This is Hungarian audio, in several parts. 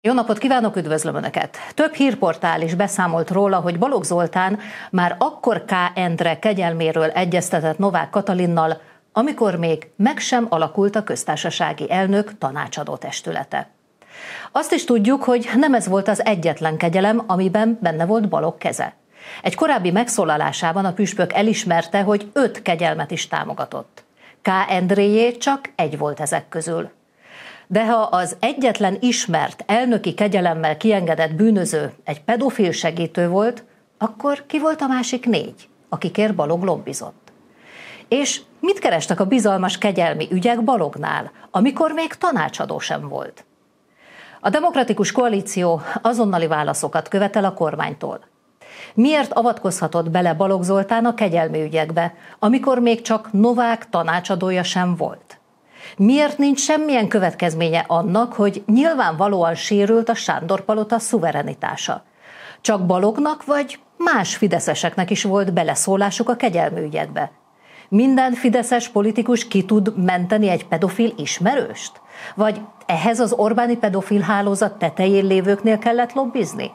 Jó napot kívánok, üdvözlöm Önöket! Több hírportál is beszámolt róla, hogy Balogh Zoltán már akkor K. Endre kegyelméről egyeztetett Novák Katalinnal, amikor még meg sem alakult a köztársasági elnök tanácsadó testülete. Azt is tudjuk, hogy nem ez volt az egyetlen kegyelem, amiben benne volt balok keze. Egy korábbi megszólalásában a püspök elismerte, hogy öt kegyelmet is támogatott. K. Endréjé csak egy volt ezek közül – de ha az egyetlen ismert, elnöki kegyelemmel kiengedett bűnöző egy pedofil segítő volt, akkor ki volt a másik négy, akikért Balog lobbizott? És mit kerestek a bizalmas kegyelmi ügyek Balognál, amikor még tanácsadó sem volt? A demokratikus koalíció azonnali válaszokat követel a kormánytól. Miért avatkozhatott bele Balog Zoltán a kegyelmi ügyekbe, amikor még csak Novák tanácsadója sem volt? Miért nincs semmilyen következménye annak, hogy nyilvánvalóan sérült a Sándorpalota szuverenitása? Csak balognak vagy más fideszeseknek is volt beleszólásuk a ügyekbe? Minden fideszes politikus ki tud menteni egy pedofil ismerőst? Vagy ehhez az Orbáni pedofil hálózat tetején lévőknél kellett lobbizni?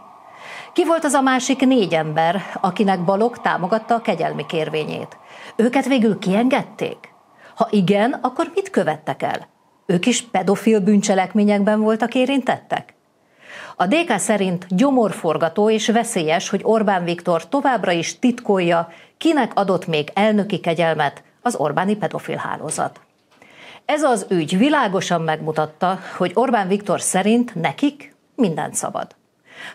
Ki volt az a másik négy ember, akinek Balog támogatta a kegyelmi kérvényét? Őket végül kiengedték? Ha igen, akkor mit követtek el? Ők is pedofil bűncselekményekben voltak érintettek? A DK szerint gyomorforgató és veszélyes, hogy Orbán Viktor továbbra is titkolja, kinek adott még elnöki kegyelmet az Orbáni pedofil hálózat. Ez az ügy világosan megmutatta, hogy Orbán Viktor szerint nekik minden szabad.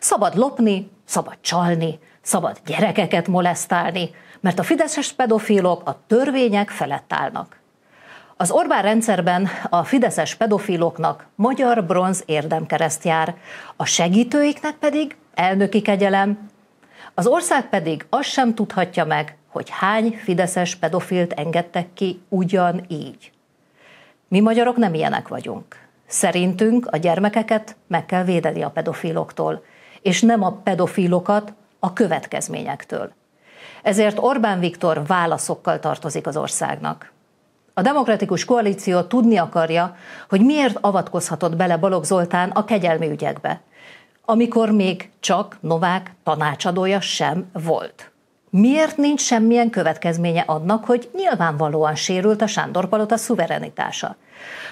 Szabad lopni, szabad csalni, szabad gyerekeket molesztálni, mert a fideszes pedofilok a törvények felett állnak. Az Orbán rendszerben a fideszes pedofiloknak magyar bronz érdemkereszt jár, a segítőiknek pedig elnöki kegyelem. Az ország pedig azt sem tudhatja meg, hogy hány fideszes pedofilt engedtek ki ugyanígy. Mi magyarok nem ilyenek vagyunk. Szerintünk a gyermekeket meg kell védeni a pedofiloktól, és nem a pedofilokat a következményektől. Ezért Orbán Viktor válaszokkal tartozik az országnak. A demokratikus koalíció tudni akarja, hogy miért avatkozhatott bele Balogh Zoltán a kegyelmi ügyekbe, amikor még csak Novák tanácsadója sem volt. Miért nincs semmilyen következménye annak, hogy nyilvánvalóan sérült a Sándor Palota szuverenitása?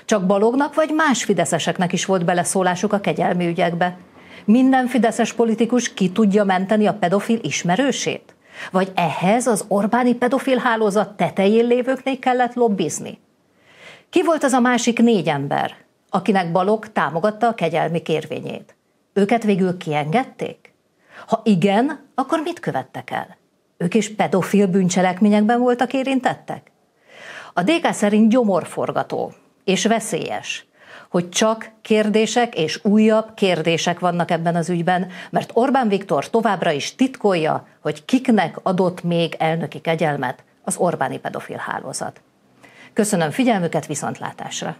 Csak balognak vagy más fideszeseknek is volt beleszólásuk a kegyelmi ügyekbe? Minden fideszes politikus ki tudja menteni a pedofil ismerősét? Vagy ehhez az Orbáni pedofil hálózat tetején lévőknél kellett lobbizni? Ki volt az a másik négy ember, akinek Balog támogatta a kegyelmi kérvényét? Őket végül kiengedték? Ha igen, akkor mit követtek el? Ők is pedofil bűncselekményekben voltak érintettek? A DK szerint gyomorforgató és veszélyes, hogy csak kérdések és újabb kérdések vannak ebben az ügyben, mert Orbán Viktor továbbra is titkolja, hogy kiknek adott még elnöki kegyelmet az Orbáni pedofil hálózat. Köszönöm figyelmüket, viszontlátásra!